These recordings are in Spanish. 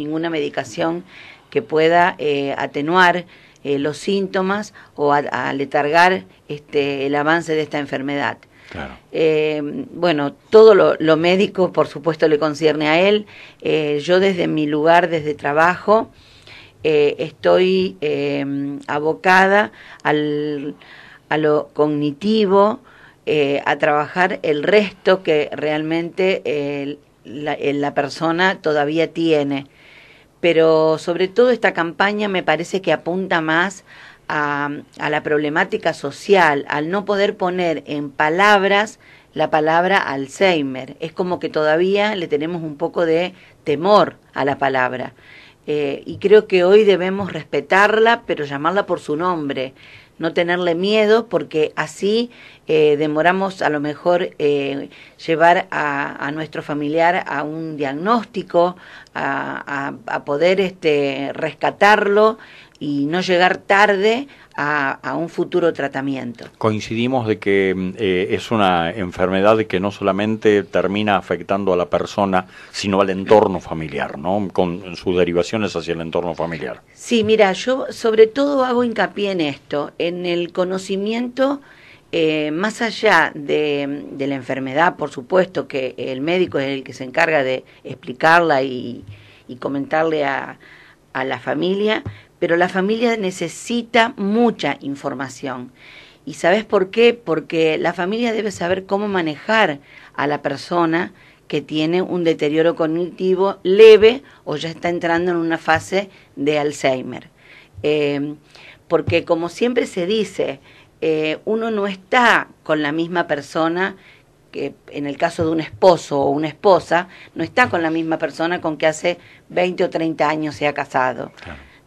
ninguna medicación que pueda eh, atenuar eh, los síntomas o aletargar este, el avance de esta enfermedad. Eh, bueno, todo lo, médico, por supuesto, le concierne a él. yo desde mi lugar, desde trabajo, estoy em, abocada al, a lo cognitivo, a trabajar el resto que realmente la persona todavía tiene pero sobre todo esta campaña me parece que apunta más a, la problemática social, al no poder poner en palabras la palabra Alzheimer. Es como que todavía le tenemos un poco de temor a la palabra. Eh, y creo que hoy debemos respetarla, pero llamarla por su nombre, no tenerle miedo, porque así eh, demoramos a lo mejor eh, llevar a, nuestro familiar a un diagnóstico, a, poder este, rescatarlo y no llegar tarde a, un futuro tratamiento. Coincidimos de que eh, es una enfermedad que no solamente termina afectando a la persona, sino al entorno familiar, ¿no? Con sus derivaciones hacia el entorno familiar. Sí, mira, yo sobre todo hago hincapié en esto, en el conocimiento eh, más allá de, la enfermedad, por supuesto que el médico es el que se encarga de explicarla y, comentarle a, la familia, pero la familia necesita mucha información. ¿Y sabes por qué? Porque la familia debe saber cómo manejar a la persona que tiene un deterioro cognitivo leve o ya está entrando en una fase de Alzheimer. Eh, porque como siempre se dice, eh, uno no está con la misma persona que en el caso de un esposo o una esposa, no está con la misma persona con que hace 20 o 30 años se ha casado.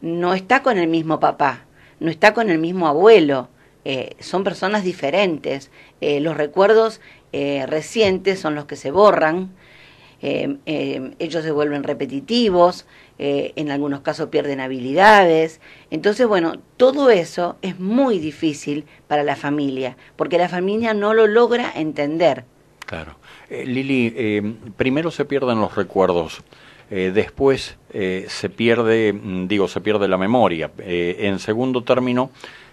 No está con el mismo papá, no está con el mismo abuelo. Eh, son personas diferentes. Eh, los recuerdos recientes son los que se borran Em, em, ellos se vuelven repetitivos, eh, en algunos casos pierden habilidades. Entonces, bueno, todo eso es muy difícil para la familia, porque la familia no lo logra entender. Claro. Eh, Lili, em, primero se pierden los recuerdos. Eh, después se pierde, mm, digo, se pierde la memoria. en segundo término,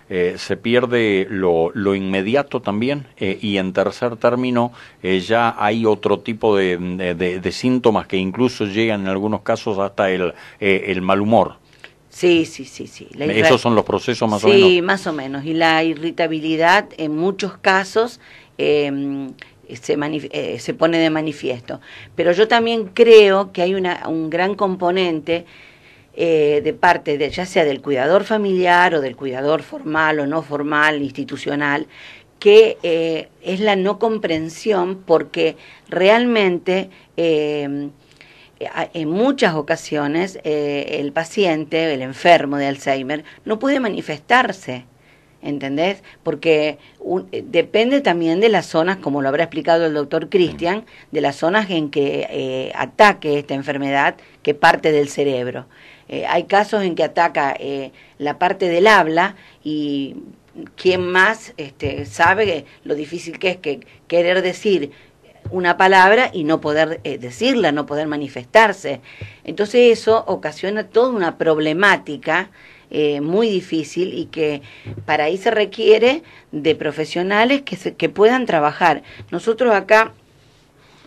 eh, se pierde lo, lo inmediato también eh, y en tercer término eh, ya hay otro tipo de, de, síntomas que incluso llegan en algunos casos hasta el, el mal humor. Sí, sí, sí, sí. Esos son los procesos más o menos. Sí, más o menos. Y la irritabilidad en muchos casos em, se, se, pone de manifiesto. Pero yo también creo que hay una, un gran componente eh, de parte de, ya sea del cuidador familiar o del cuidador formal o no formal, institucional, que eh, es la no comprensión porque realmente eh, en muchas ocasiones el paciente, el enfermo de Alzheimer, no puede manifestarse ¿entendés? Porque eh, depende también de las zonas, como lo habrá explicado el doctor Cristian, de las zonas en que eh, ataque esta enfermedad que parte del cerebro. Eh, hay casos en que ataca la parte del habla y quién más este, sabe lo difícil que es que querer decir una palabra y no poder decirla, no poder manifestarse. Entonces eso ocasiona toda una problemática eh, muy difícil y que para ahí se requiere de profesionales que, que puedan trabajar. Nosotros acá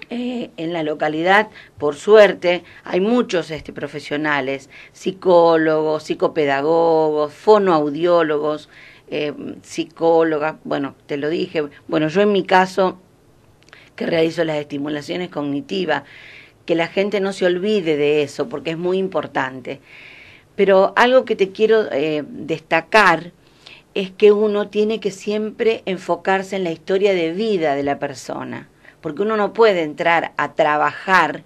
eh, en la localidad, por suerte, hay muchos este, profesionales, psicólogos, psicopedagogos, fonoaudiólogos, eh, psicólogas, bueno, te lo dije, bueno, yo en mi caso, que realizo las estimulaciones cognitivas, que la gente no se olvide de eso, porque es muy importante. Pero algo que te quiero eh, destacar es que uno tiene que siempre enfocarse en la historia de vida de la persona, porque uno no puede entrar a trabajar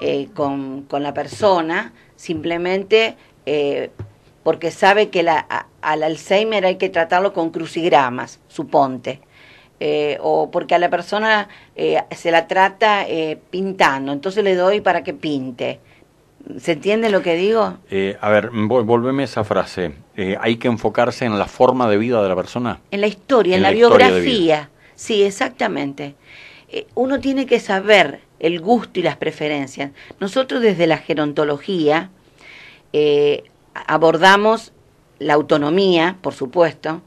eh, con, la persona simplemente eh, porque sabe que la, al Alzheimer hay que tratarlo con crucigramas, suponte. o porque a la persona se la trata pintando, entonces le doy para que pinte. ¿Se entiende lo que digo? Eh, a ver, volveme esa frase. Eh, hay que enfocarse en la forma de vida de la persona. En la historia, en, la, biografía. Sí, exactamente. Eh, uno tiene que saber el gusto y las preferencias. Nosotros desde la gerontología abordamos la autonomía, por supuesto,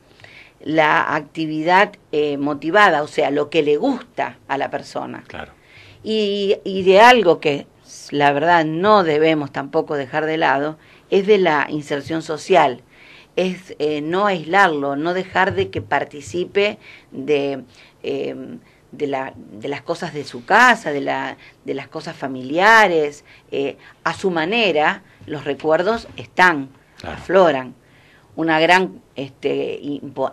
la actividad motivada, o sea, lo que le gusta a la persona. Claro. y, y de algo que la verdad no debemos tampoco dejar de lado, es de la inserción social, es eh, no aislarlo, no dejar de que participe de, em, de, las cosas de su casa, de, las cosas familiares. Eh, a su manera, los recuerdos están, afloran. Una gran este,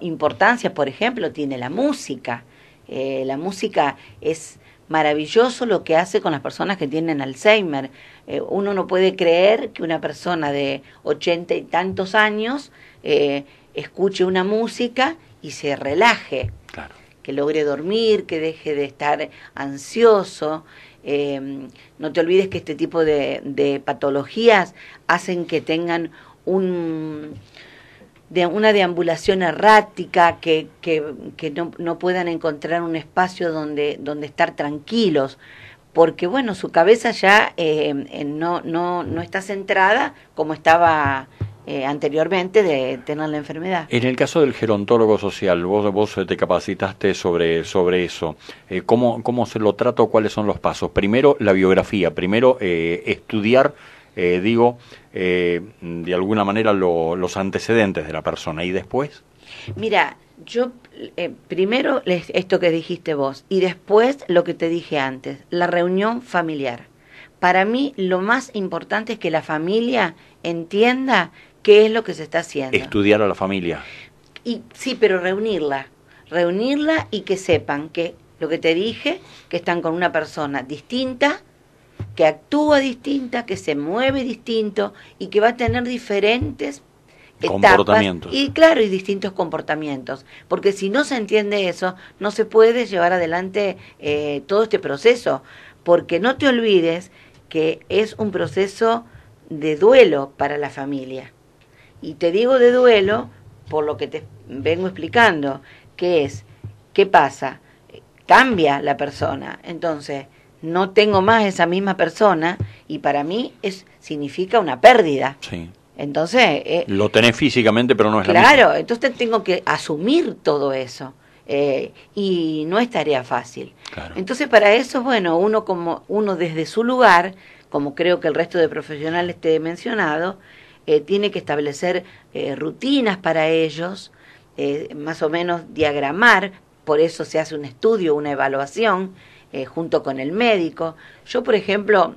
importancia, por ejemplo, tiene la música. Eh, la música es maravilloso lo que hace con las personas que tienen Alzheimer. Eh, uno no puede creer que una persona de ochenta y tantos años eh, escuche una música y se relaje, claro. que logre dormir, que deje de estar ansioso. Eh, no te olvides que este tipo de patologías hacen que tengan un de una deambulación errática, que, que, no, no, puedan encontrar un espacio donde, donde estar tranquilos, porque bueno, su cabeza ya eh, no, no, no está centrada como estaba eh, anteriormente de tener la enfermedad. En el caso del gerontólogo social, vos, vos te capacitaste sobre, sobre eso. Eh, ¿cómo, ¿Cómo se lo trato? ¿Cuáles son los pasos? Primero, la biografía. Primero, estudiar eh, digo, eh, de alguna manera los antecedentes de la persona y después. Mira, yo eh, primero esto que dijiste vos y después lo que te dije antes, la reunión familiar. Para mí lo más importante es que la familia entienda qué es lo que se está haciendo. Estudiar a la familia. Y sí, pero reunirla, reunirla y que sepan que lo que te dije, que están con una persona distinta, que actúa distinta, que se mueve distinto y que va a tener diferentes comportamientos. y claro, y distintos comportamientos. Porque si no se entiende eso, no se puede llevar adelante eh, todo este proceso. Porque no te olvides que es un proceso de duelo para la familia. Y te digo de duelo por lo que te vengo explicando, que es, ¿qué pasa? Cambia la persona. Entonces, no tengo más esa misma persona y para mí es significa una pérdida. Sí. Entonces... Eh, Lo tenés físicamente, pero no es la Claro, entonces tengo que asumir todo eso. Eh, y no es tarea fácil. Claro. Entonces para eso, bueno, uno, como, uno desde su lugar, como creo que el resto de profesionales te he mencionado, eh, tiene que establecer eh, rutinas para ellos, más o menos diagramar, por eso se hace un estudio, una evaluación, eh, junto con el médico. Yo, por ejemplo,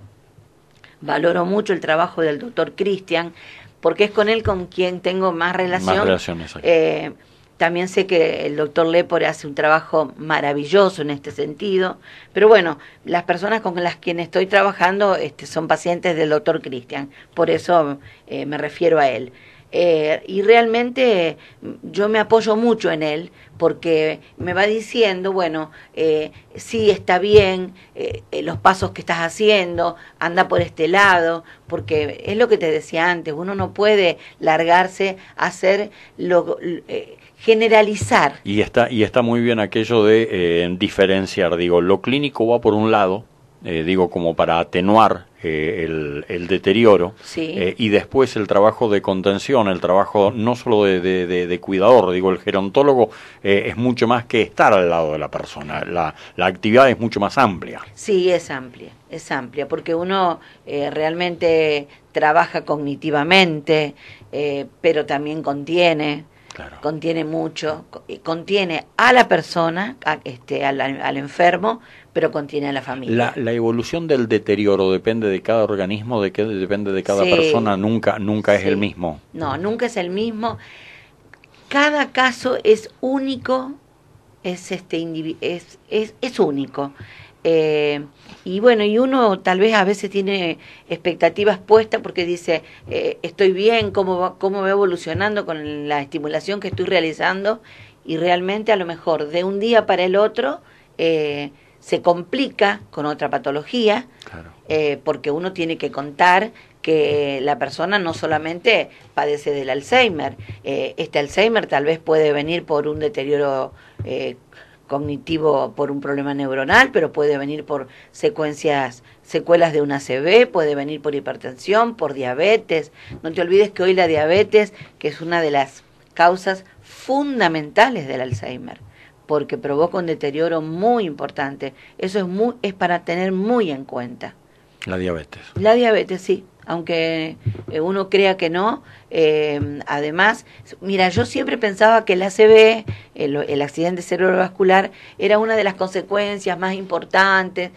valoro mucho el trabajo del doctor Cristian, porque es con él con quien tengo más relación. relaciones. Eh, también sé que el doctor Lepore hace un trabajo maravilloso en este sentido, pero bueno, las personas con las que estoy trabajando este, son pacientes del doctor Cristian, por eso eh, me refiero a él. Eh, y realmente mm, yo me apoyo mucho en él porque me va diciendo, bueno, eh, sí está bien eh, los pasos que estás haciendo, anda por este lado, porque es lo que te decía antes, uno no puede largarse a hacer lo... generalizar. Y está, y está muy bien aquello de diferenciar, digo, lo clínico va por un lado, eh, digo, como para atenuar eh, el, el, deterioro, eh, y después el trabajo de contención, el trabajo no solo de, de, cuidador, digo, el gerontólogo es mucho más que estar al lado de la persona, la, la, actividad es mucho más amplia. Sí, es amplia, es amplia, porque uno realmente trabaja cognitivamente, pero también contiene, Contiene mucho, contiene a la persona, este, al, enfermo, pero contiene a la familia. La, la, evolución del deterioro depende de cada organismo, de que depende de cada persona, nunca, nunca es el mismo. No, nunca es el mismo. Cada caso es único, es, este, es, es, es único. Eh, y bueno, y uno tal vez a veces tiene expectativas puestas porque dice, eh, estoy bien, cómo, va, cómo va evolucionando con la estimulación que estoy realizando y realmente a lo mejor de un día para el otro eh, se complica con otra patología porque uno tiene que contar que la persona no solamente padece del Alzheimer, este Alzheimer tal vez puede venir por un deterioro cognitivo por un problema neuronal, pero puede venir por secuencias, secuelas de una CB, puede venir por hipertensión, por diabetes. No te olvides que hoy la diabetes, que es una de las causas fundamentales del Alzheimer, porque provoca un deterioro muy importante. Eso es, muy, es para tener muy en cuenta. La diabetes. La diabetes, sí aunque eh, uno crea que no. Eh, además, mira, yo siempre pensaba que el ACV, el, accidente cerebrovascular, era una de las consecuencias más importantes,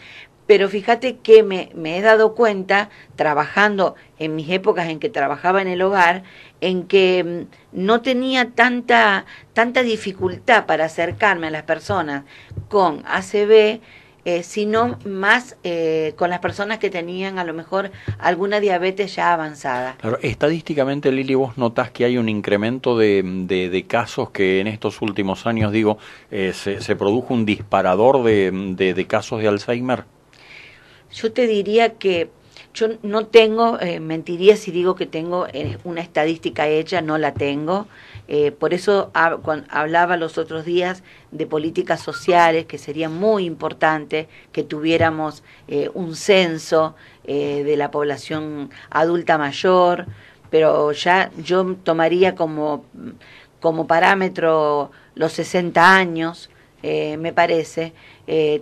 pero fíjate que me, me, he dado cuenta, trabajando en mis épocas en que trabajaba en el hogar, en que mm, no tenía tanta, tanta dificultad para acercarme a las personas con ACV eh, sino más eh, con las personas que tenían a lo mejor alguna diabetes ya avanzada. Claro, estadísticamente, Lili, vos notás que hay un incremento de, casos que en estos últimos años, digo, eh, se, se, produjo un disparador de casos de Alzheimer. Yo te diría que yo no tengo, eh, mentiría si digo que tengo eh, una estadística hecha, no la tengo. Eh, por eso hablaba los otros días de políticas sociales, que sería muy importante que tuviéramos un censo de la población adulta mayor, pero ya yo tomaría como, como parámetro los 60 años, me parece.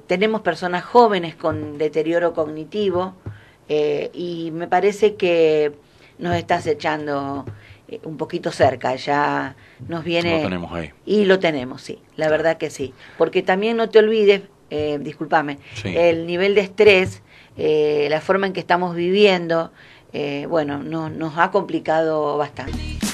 tenemos personas jóvenes con deterioro cognitivo, eh, y me parece que nos estás echando eh, un poquito cerca, ya nos viene... Lo tenemos ahí. Y lo tenemos, sí, la verdad que sí. Porque también no te olvides, eh, discúlpame, el nivel de estrés, eh, la forma en que estamos viviendo, bueno, nos ha complicado bastante.